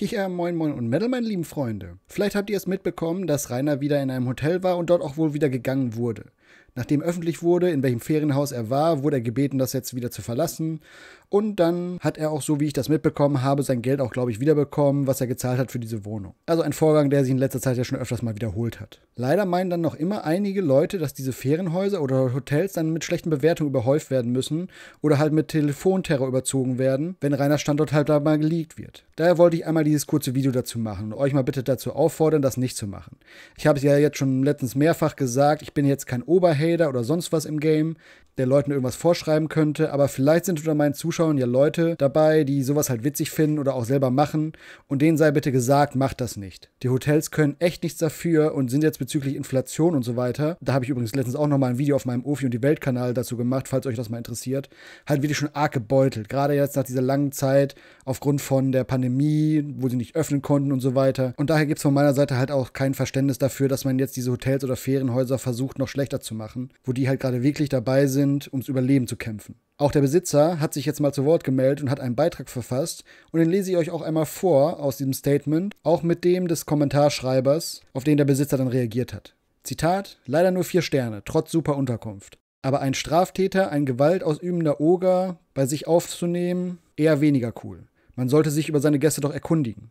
Hicher, Moin Moin und Metal, meine lieben Freunde. Vielleicht habt ihr es mitbekommen, dass Rainer wieder in einem Hotel war und dort auch wohl wieder gegangen wurde. Nachdem öffentlich wurde, in welchem Ferienhaus er war, wurde er gebeten, das jetzt wieder zu verlassen. Und dann hat er auch, so wie ich das mitbekommen habe, sein Geld auch, glaube ich, wiederbekommen, was er gezahlt hat für diese Wohnung. Also ein Vorgang, der sich in letzter Zeit ja schon öfters mal wiederholt hat. Leider meinen dann noch immer einige Leute, dass diese Ferienhäuser oder Hotels dann mit schlechten Bewertungen überhäuft werden müssen oder halt mit Telefonterror überzogen werden, wenn reiner Standort halt da mal geleakt wird. Daher wollte ich einmal dieses kurze Video dazu machen und euch mal bitte dazu auffordern, das nicht zu machen. Ich habe es ja jetzt schon letztens mehrfach gesagt, ich bin jetzt kein Ober Oberhater oder sonst was im Game, der Leuten irgendwas vorschreiben könnte. Aber vielleicht sind unter meinen Zuschauern ja Leute dabei, die sowas halt witzig finden oder auch selber machen. Und denen sei bitte gesagt, macht das nicht. Die Hotels können echt nichts dafür und sind jetzt bezüglich Inflation und so weiter. Da habe ich übrigens letztens auch nochmal ein Video auf meinem Ofi und die Weltkanal dazu gemacht, falls euch das mal interessiert. Halt wirklich schon arg gebeutelt. Gerade jetzt nach dieser langen Zeit aufgrund von der Pandemie, wo sie nicht öffnen konnten und so weiter. Und daher gibt es von meiner Seite halt auch kein Verständnis dafür, dass man jetzt diese Hotels oder Ferienhäuser versucht, noch schlechter zu zu machen, wo die halt gerade wirklich dabei sind, ums Überleben zu kämpfen. Auch der Besitzer hat sich jetzt mal zu Wort gemeldet und hat einen Beitrag verfasst und den lese ich euch auch einmal vor aus diesem Statement, auch mit dem des Kommentarschreibers, auf den der Besitzer dann reagiert hat. Zitat: Leider nur vier Sterne, trotz super Unterkunft. Aber ein Straftäter, ein gewaltausübender Oger bei sich aufzunehmen, eher weniger cool. Man sollte sich über seine Gäste doch erkundigen.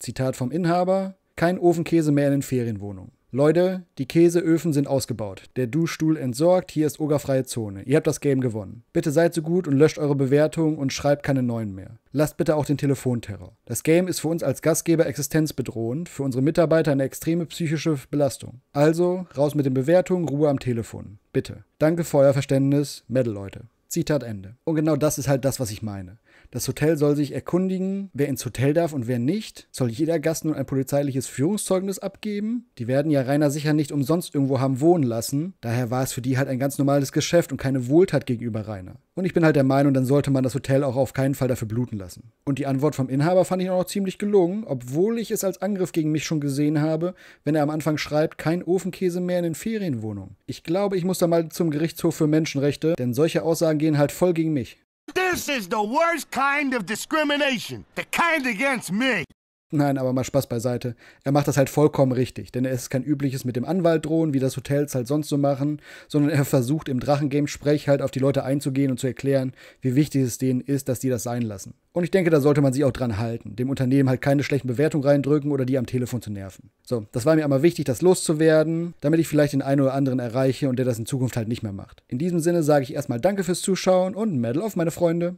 Zitat vom Inhaber: Kein Ofenkäse mehr in den Ferienwohnungen. Leute, die Käseöfen sind ausgebaut. Der Duschstuhl entsorgt, hier ist ogerfreie Zone. Ihr habt das Game gewonnen. Bitte seid so gut und löscht eure Bewertungen und schreibt keine neuen mehr. Lasst bitte auch den Telefonterror. Das Game ist für uns als Gastgeber existenzbedrohend, für unsere Mitarbeiter eine extreme psychische Belastung. Also, raus mit den Bewertungen, Ruhe am Telefon. Bitte. Danke für euer Verständnis, Metal-Leute. Zitat Ende. Und genau das ist halt das, was ich meine. Das Hotel soll sich erkundigen, wer ins Hotel darf und wer nicht. Soll jeder Gast nun ein polizeiliches Führungszeugnis abgeben? Die werden ja Rainer sicher nicht umsonst irgendwo haben wohnen lassen. Daher war es für die halt ein ganz normales Geschäft und keine Wohltat gegenüber Rainer. Und ich bin halt der Meinung, dann sollte man das Hotel auch auf keinen Fall dafür bluten lassen. Und die Antwort vom Inhaber fand ich auch noch ziemlich gelungen, obwohl ich es als Angriff gegen mich schon gesehen habe, wenn er am Anfang schreibt, kein Ofenkäse mehr in den Ferienwohnungen. Ich glaube, ich muss da mal zum Gerichtshof für Menschenrechte, denn solche Aussagen gehen halt voll gegen mich. This is the worst kind of discrimination. The kind against me. Nein, aber mal Spaß beiseite. Er macht das halt vollkommen richtig, denn er ist kein übliches mit dem Anwalt drohen, wie das Hotels halt sonst so machen, sondern er versucht im Drachengame-Sprech halt auf die Leute einzugehen und zu erklären, wie wichtig es denen ist, dass die das sein lassen. Und ich denke, da sollte man sich auch dran halten, dem Unternehmen halt keine schlechten Bewertungen reindrücken oder die am Telefon zu nerven. So, das war mir einmal wichtig, das loszuwerden, damit ich vielleicht den einen oder anderen erreiche und der das in Zukunft halt nicht mehr macht. In diesem Sinne sage ich erstmal Danke fürs Zuschauen und Medal auf meine Freunde.